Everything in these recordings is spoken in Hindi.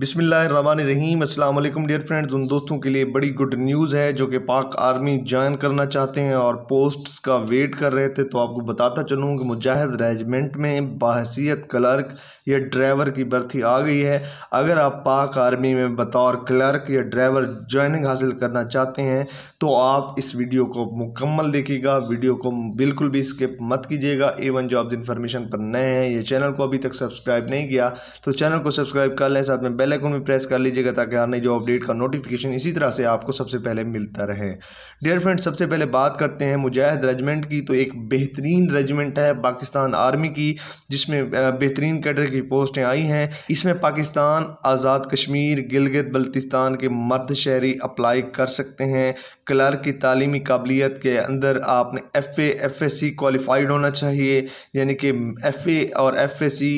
बिसमीम अल्लाम डियर फ्रेंड्स उन दोस्तों के लिए बड़ी गुड न्यूज़ है जो कि पाक आर्मी ज्वाइन करना चाहते हैं और पोस्ट्स का वेट कर रहे थे तो आपको बताता चलूँ कि मुजाहिद रेजिमेंट में बाहसीत क्लर्क या ड्राइवर की भर्ती आ गई है अगर आप पाक आर्मी में बतौर क्लर्क या ड्राइवर ज्वाइनिंग हासिल करना चाहते हैं तो आप इस वीडियो को मुकम्मल देखिएगा वीडियो को बिल्कुल भी स्किप मत कीजिएगा एवन जो आप इन्फॉर्मेशन पर नए हैं या चैनल को अभी तक सब्सक्राइब नहीं किया तो चैनल को सब्सक्राइब कर लें साथ में बेल आइकन भी प्रेस कर लीजिएगा ताकि हर नई जो अपडेट का नोटिफिकेशन इसी तरह से आपको सबसे पहले मिलता रहे डियर फ्रेंड सबसे पहले बात करते हैं मुजाहिद रेजिमेंट की तो एक बेहतरीन रेजिमेंट है पाकिस्तान आर्मी की जिसमें बेहतरीन कैडर की पोस्टें आई हैं इसमें पाकिस्तान आज़ाद कश्मीर गिलगित बल्तिस्तान के मर्द शहरी अप्लाई कर सकते हैं क्लर्क की तालीमी काबिलियत के अंदर आपने F F S C qualified होना चाहिए यानी कि एफ ए और एफ एस सी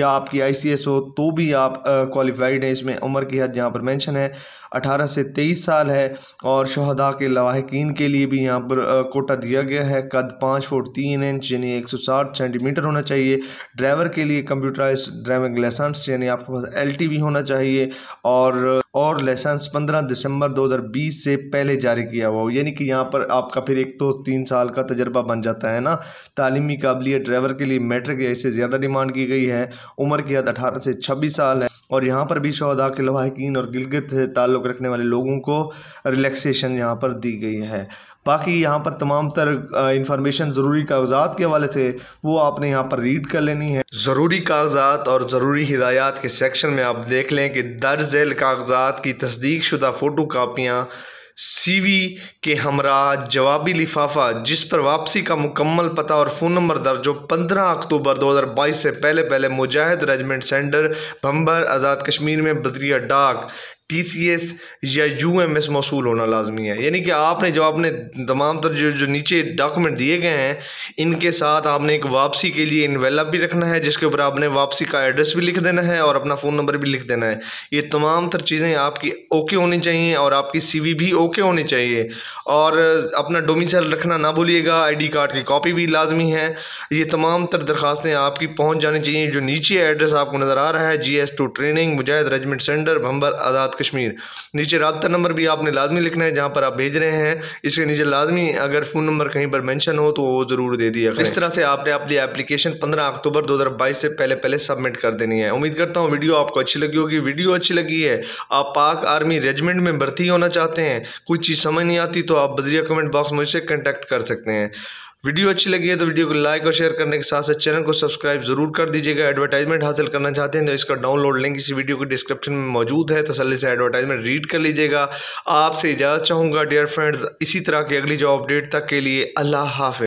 या आपकी आई सी एस हो तो भी आप क्वालिफाइड साइड है इसमें उम्र की हद यहाँ पर मेंशन है अठारह से तेईस साल है और शहदा के लवाहकिन के लिए भी यहाँ पर कोटा दिया गया है कद पाँच फुट तीन इंच यानी एक सौ साठ सेंटीमीटर होना चाहिए ड्राइवर के लिए कंप्यूटराइज ड्राइविंग लाइसेंस यानी आपके पास एल होना चाहिए और और लाइसेंस 15 दिसंबर 2020 से पहले जारी किया हुआ हो यानी कि यहाँ पर आपका फिर एक तो तीन साल का तजर्बा बन जाता है ना तालीमी काबिलियत ड्राइवर के लिए मैट्रिक या इससे ज़्यादा डिमांड की गई है उम्र की हद अठारह से छब्बीस साल है और यहाँ पर भी शहदा के लवाहकिन और गिलगित से ताल्लुक़ रखने वाले लोगों को रिलैक्सेशन यहाँ पर दी गई है बाकी यहाँ पर तमाम तर इंफॉर्मेशन ज़रूरी कागजात के हवाले से वो आपने यहाँ पर रीड कर लेनी है ज़रूरी कागजात और ज़रूरी हिदायत के सेक्शन में आप देख लें कि दर्ज कागजात तफसीलात की तस्दीक शुदा फ़ोटो कापियाँ सी वी के हमरा जवाबी लिफाफा जिस पर वापसी का मुकम्मल पता और फ़ोन नंबर दर्ज हो पंद्रह अक्टूबर दो हज़ार बाईस से पहले पहले मुजाहिद रेजिमेंट सेंटर भंबर आज़ाद कश्मीर में बदरिया डाक टी सी एस या यू एम एस मौसू होना लाजमी है यानी कि आपने जो आपने तमाम तर जो जो नीचे डॉक्यूमेंट दिए गए हैं इनके साथ आपने एक वापसी के लिए इनवेलप भी रखना है जिसके ऊपर आपने वापसी का एड्रेस भी लिख देना है और अपना फ़ोन नंबर भी लिख देना है ये तमाम तर चीज़ें आपकी ओके होनी चाहिए और आपकी सी वी भी ओके होनी चाहिए और अपना डोमिसल रखना ना भूलिएगा आई डी कार्ड की कापी भी लाजमी है ये तमाम तर दरख्वास्तें आपकी पहुँच जानी चाहिए जो नीचे एड्रेस आपको नज़र आ रहा है G S two training Mujahid regiment centre Bhimber Azad south Kashmir नीचे रबता नंबर भी आपने लाजमी लिखना है जहाँ पर आप भेज रहे हैं इसके नीचे लाजमी अगर फ़ोन नंबर कहीं पर मैंशन हो तो वो ज़रूर दे दिया इस तरह से आपने अपनी एप्लीकेशन पंद्रह अक्टूबर दो हज़ार बाईस से पहले पहले सबमिट कर देनी है उम्मीद करता हूँ वीडियो आपको अच्छी लगी होगी वीडियो अच्छी लगी है आप पाक आर्मी रेजिमेंट में भर्ती होना चाहते हैं कुछ चीज़ समझ नहीं आती तो आप बजरिया कमेंट बॉक्स मुझसे कंटेक्ट कर सकते हैं वीडियो अच्छी लगी है तो वीडियो को लाइक और शेयर करने के साथ साथ चैनल को सब्सक्राइब जरूर कर दीजिएगा एडवर्टाइजमेंट हासिल करना चाहते हैं तो इसका डाउनलोड लिंक इसी वीडियो के डिस्क्रिप्शन में मौजूद है तसली से एडवर्टाइजमेंट रीड कर लीजिएगा आपसे इजाज़त चाहूँगा डियर फ्रेंड्स इसी तरह की अगली जॉब अपडेट तक के लिए अल्लाह हाफि